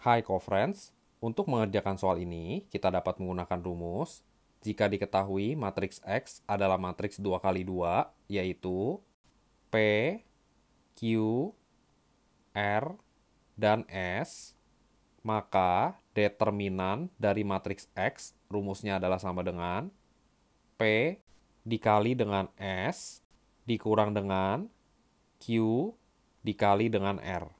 Hi co-friends, untuk mengerjakan soal ini, kita dapat menggunakan rumus jika diketahui matriks X adalah matriks 2 kali 2, yaitu P, Q, R, dan S, maka determinan dari matriks X rumusnya adalah sama dengan P dikali dengan S dikurang dengan Q dikali dengan R.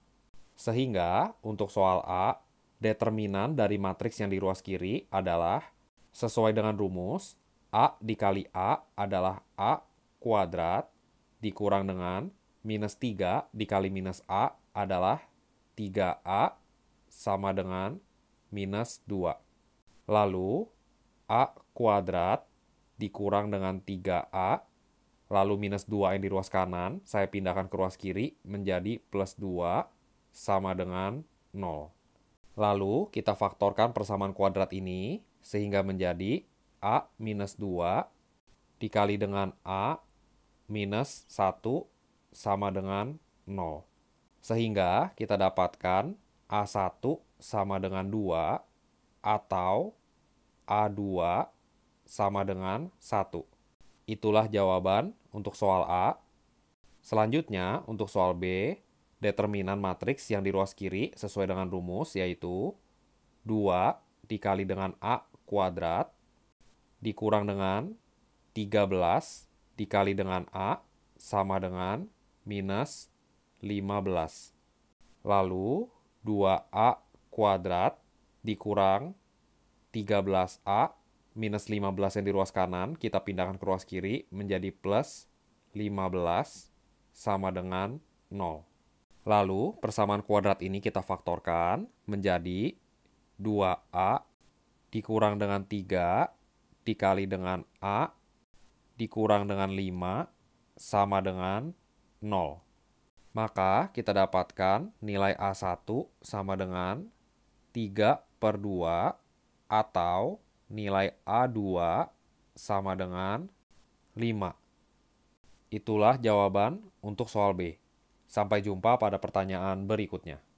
Sehingga untuk soal A, determinan dari matriks yang di ruas kiri adalah sesuai dengan rumus A dikali A adalah A kuadrat dikurang dengan minus 3 dikali minus A adalah 3A sama dengan minus 2. Lalu A kuadrat dikurang dengan 3A lalu minus 2 yang di ruas kanan saya pindahkan ke ruas kiri menjadi plus 2 sama dengan 0. Lalu kita faktorkan persamaan kuadrat ini sehingga menjadi A minus 2 dikali dengan A minus 1 sama dengan 0. Sehingga kita dapatkan A1 sama dengan 2 atau A2 sama dengan 1. Itulah jawaban untuk soal A. Selanjutnya, untuk soal B, determinan matriks yang di ruas kiri sesuai dengan rumus yaitu 2 dikali dengan A kuadrat dikurang dengan 13 dikali dengan A sama dengan minus 15. Lalu 2A kuadrat dikurang 13A minus 15 yang di ruas kanan kita pindahkan ke ruas kiri menjadi plus 15 sama dengan 0. Lalu persamaan kuadrat ini kita faktorkan menjadi 2A dikurang dengan 3 dikali dengan A dikurang dengan 5 sama dengan 0. Maka kita dapatkan nilai A1 sama dengan 3 per 2 atau nilai A2 sama dengan 5. Itulah jawaban untuk soal B. Sampai jumpa pada pertanyaan berikutnya.